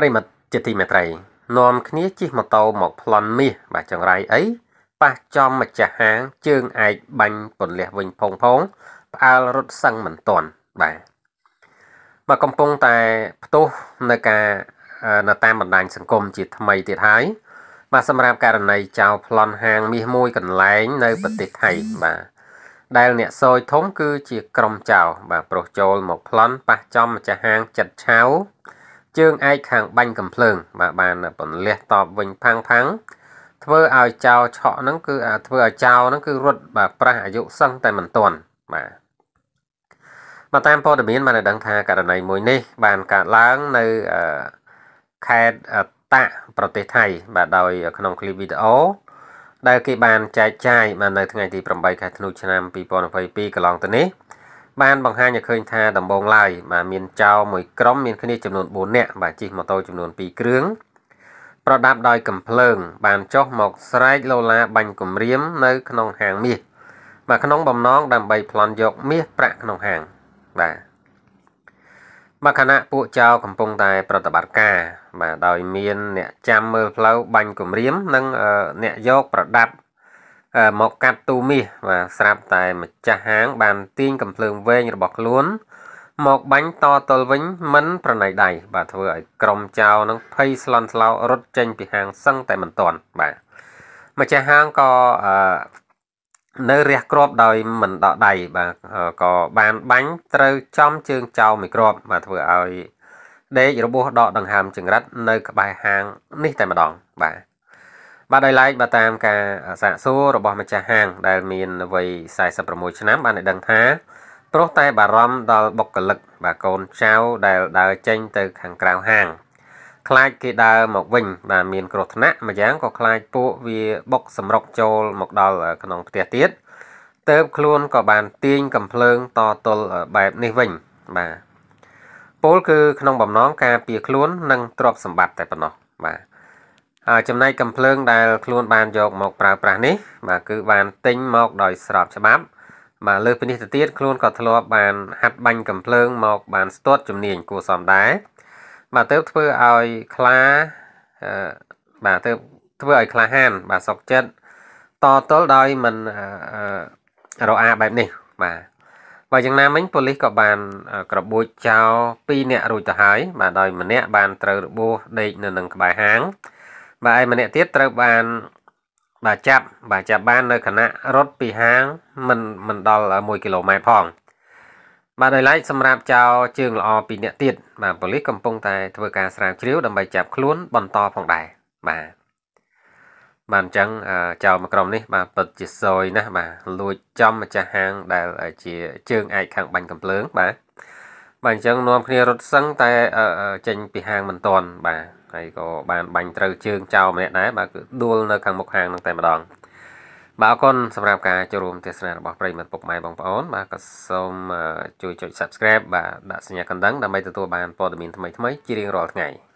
ប្រិមត្តជាទីមេត្រីនាំគ្នាជិះម៉ូតូមកប្លន់មាសបាទចង្រៃអីប៉ះចំម្ចាស់ហាង ជើងឯកបាញ់ពន្លះវិញផងផងផ្អើលរត់សឹងមិនទាន់បាទមកកំពុងតែផ្ទុះនៅការនៅតាមបណ្ដាញសង្គមជាថ្មីទៀតហើយបាទសម្រាប់ករណីចៅប្លន់ហាងមាសមួយកន្លែង នៅប្រទេសថៃបាទដែលអ្នកសយធំគឺ ជាក្រុមចៅបាទប្រុសចូលមកប្លន់ប៉ះចំម្ចាស់ហាងចិត្តឆៅជើងឯកខាងបាញ់កំភ្លើង បាទបានពន្លះតបវិញផាំងផាំងធ្វើឲ្យចៅឆក់ហ្នឹងគឺធ្វើឲ្យចៅហ្នឹងគឺរត់បាទប្រាស់អាយុសឹងតែមិនទាន់បាទមកតាមព័ត៌មានបានដឹងថាករណីមួយនេះ បានកើតឡើងនៅខេត្តតាក់ប្រទេសថៃបាទដោយ ក្នុងคลิปវីដេអូដែលគេបានចែកចាយបាននៅថ្ងៃទី8ខែធ្នូឆ្នាំ2022កន្លងទៅនេះបានបង្ហាញឲ្យឃើញថាដំបងឡើយបាទមានចៅមួយក្រុមមានគ្នាចំនួន4នាក់បាទជិះម៉ូតូចំនួន2គ្រឿងប្រដាប់ដោយ កំភ្លើង បានចុះមកស្រែកលោឡាបាញ់គម្រាមនៅក្នុងហាងមាសបាទក្នុងបំណង ដើម្បីប្លន់យក មាសប្រាក់ក្នុងហាង បាទមកគណៈពួកចៅកំពុងតែ ប្រតិបត្តិការ បាទដោយមានអ្នកចាំមើលផ្លូវបាញ់គម្រាម និងអ្នកយក ប្រដាប់មកកាត់ទូមាសបាទស្រាប់តែម្ចាស់ហាងបានទាញកំភ្លើងវែងរបស់ខ្លួនមកបាញ់តតល់វិញមិនប្រណៃដៃបាទធ្វើឲ្យក្រុមចៅនឹងភ័យស្លន់ស្លោរត់ចេញពីហាងសឹងតែមិនទាន់បាទម្ចាស់ហាងក៏នៅរះគ្រាប់ដោយមិនដកដៃបាទក៏បានបាញ់ត្រូវចំជើងចៅមួយគ្រាប់បាទធ្វើឲ្យដេករបួសដកដង្ហើមចង្រិត នៅក្បែរហាងនេះតែម្ដងបាទបាទដោយឡែកបាទតាមការសាកសួររបស់ម្ចាស់ហាងដែលមានវ័យ46ឆ្នាំបានឲ្យដឹងថាព្រោះតែ បារម្ភដល់បុគ្គលិក បាទកូនចៅដែលដើរចេញទៅខាងក្រៅហាង ខ្លាចគេដើរមកវិញបាទមានគ្រោះថ្នាក់ម្យ៉ាងក៏ខ្លាចពួកវាបុកសម្រុកចូល មកដល់ក្នុងផ្ទះទៀតទៅខ្លួនក៏បានទាញកំភ្លើងតទល់បែបនេះវិញបាទពលគឺក្នុងបំណងការពារខ្លួននិងទ្រព្យសម្បត្តិតែប៉ុណ្ណោះបាទចំណែកកំភ្លើងដែលខ្លួនបានយកមកប្រើប្រាស់នេះបាទគឺបានទិញមកដោយស្របច្បាប់បាទលើពីនេះទៅទៀតខ្លួនក៏ធ្លាប់បានហាត់បាញ់កំភ្លើងមក បានស្ទាត់ជំនាញគួរសមដែរបាទទៅធ្វើឲ្យខ្លាបាទទៅធ្វើឲ្យក្លាហានបាទសុកចិត្តតទល់ដោយមិនរអាបែបនេះបាទបើយ៉ាងណាមិញប៉ូលីសក៏បានក្របួចចោល2អ្នករួចទៅហើយបាទដោយម្នាក់បានត្រូវរបួសដេកនៅនឹងក្បែរហាងបាទឯម្នាក់ទៀតត្រូវបានបាទចាប់បាទចាប់បាននៅខណៈរត់ពីហាងមិនមិនដល់1គីឡូម៉ែត្រផងបាទដោយឡែកសម្រាប់ចៅ ជើងល្អពីរនាក់ទៀតបាទប៉ូលីសកំពុងតែធ្វើការស្រាវជ្រាវដើម្បីចាប់ខ្លួនបន្តផងដែរបាទបាទអញ្ចឹងចៅមួយក្រុមនេះបាទពិតជាសយណាស់បាទលួចចំម្ចាស់ហាងដែលជាជើងឯកខាងបាញ់កំភ្លើងបាទបាទអញ្ចឹងនាំគ្នារត់សឹងតែចេញពីហាងមិនទាន់បាទហើយក៏បានបាញ់ត្រូវជើងចោលម្នាក់ដែរបាទគឺដួលនៅខាងមុខហាងនឹងតែម្ដងបាទអរគុណសម្រាប់ការចូលរួមទស្សនារបស់ប្រិមិត្តពុកម៉ែបងប្អូនបាទក៏សូមជួយចុច Subscribe បាទដាក់សញ្ញាកណ្ដឹងដើម្បីទទួលបានព័ត៌មានថ្មីៗជារៀងរាល់ថ្ងៃ។